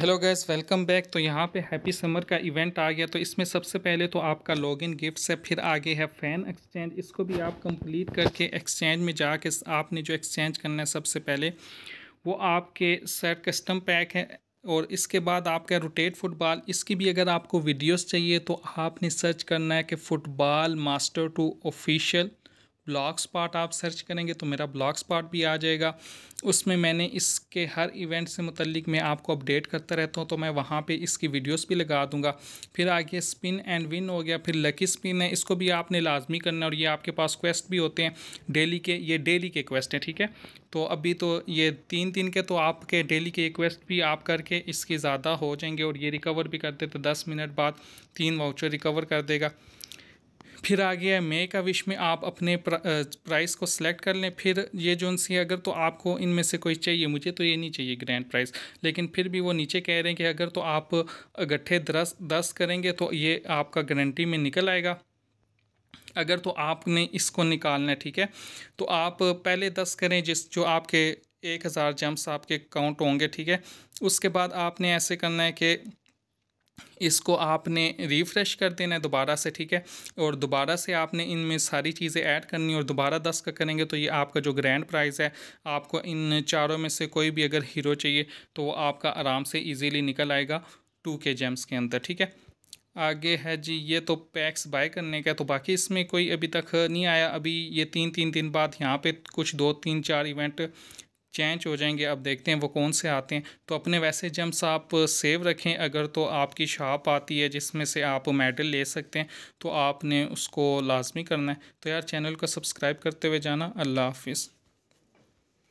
hello guys welcome back तो यहाँ पे हैप्पी समर का इवेंट आ गया तो इसमें सबसे पहले तो आपका लॉगिन गिफ्ट है फिर आगे है फ़ैन एक्सचेंज इसको भी आप कंप्लीट करके एक्सचेंज में जाके आपने जो एक्सचेंज करना है सबसे पहले वो आपके सेट कस्टम पैक है और इसके बाद आपका रोटेट फुटबॉल इसकी भी अगर आपको वीडियोस चाहिए तो आपने सर्च करना है कि football master two official blogspot आप सर्च करेंगे तो मेरा ब्लॉग स्पॉट भी आ जाएगा उसमें मैंने इसके हर इवेंट से मतलब मैं आपको अपडेट करता रहता हूँ तो मैं वहाँ पे इसकी वीडियोस भी लगा दूँगा फिर आगे स्पिन एंड विन हो गया फिर लकी स्पिन है इसको भी आपने लाजमी करना और ये आपके पास क्वेस्ट भी होते हैं डेली के ये डेली के क्वेस्ट हैं ठीक है तो अभी तो ये तीन दिन के तो आपके डेली के क्वेस्ट भी आप करके इसके ज़्यादा हो जाएंगे और ये रिकवर भी करते तो दस मिनट बाद तीन वाउचर रिकवर कर देगा फिर आ गया मे का विश में आप अपने प्राइस को सिलेक्ट कर लें फिर ये जो सी अगर तो आपको इनमें से कोई चाहिए मुझे तो ये नहीं चाहिए ग्रैंड प्राइस लेकिन फिर भी वो नीचे कह रहे हैं कि अगर तो आप गट्ठे दस दस करेंगे तो ये आपका गारंटी में निकल आएगा अगर तो आपने इसको निकालना है ठीक है तो आप पहले दस करें जिस जो आपके एक हज़ार जम्स आपके काउंट होंगे ठीक है उसके बाद आपने ऐसे करना है कि इसको आपने रिफ़्रेश कर देना है दोबारा से ठीक है और दोबारा से आपने इनमें सारी चीज़ें ऐड करनी और दोबारा दस का करेंगे तो ये आपका जो ग्रैंड प्राइज़ है आपको इन चारों में से कोई भी अगर हीरो चाहिए तो वो आपका आराम से इजीली निकल आएगा टू के जेम्स के अंदर ठीक है आगे है जी ये तो पैक्स बाय करने का तो बाकी इसमें कोई अभी तक नहीं आया अभी ये तीन तीन दिन बाद यहाँ पर कुछ दो तीन चार इवेंट चेंज हो जाएंगे अब देखते हैं वो कौन से आते हैं तो अपने वैसे जम्स आप सेव रखें अगर तो आपकी शॉप आती है जिसमें से आप मेडल ले सकते हैं तो आपने उसको लाजमी करना है तो यार चैनल को सब्सक्राइब करते हुए जाना अल्लाह हाफिज़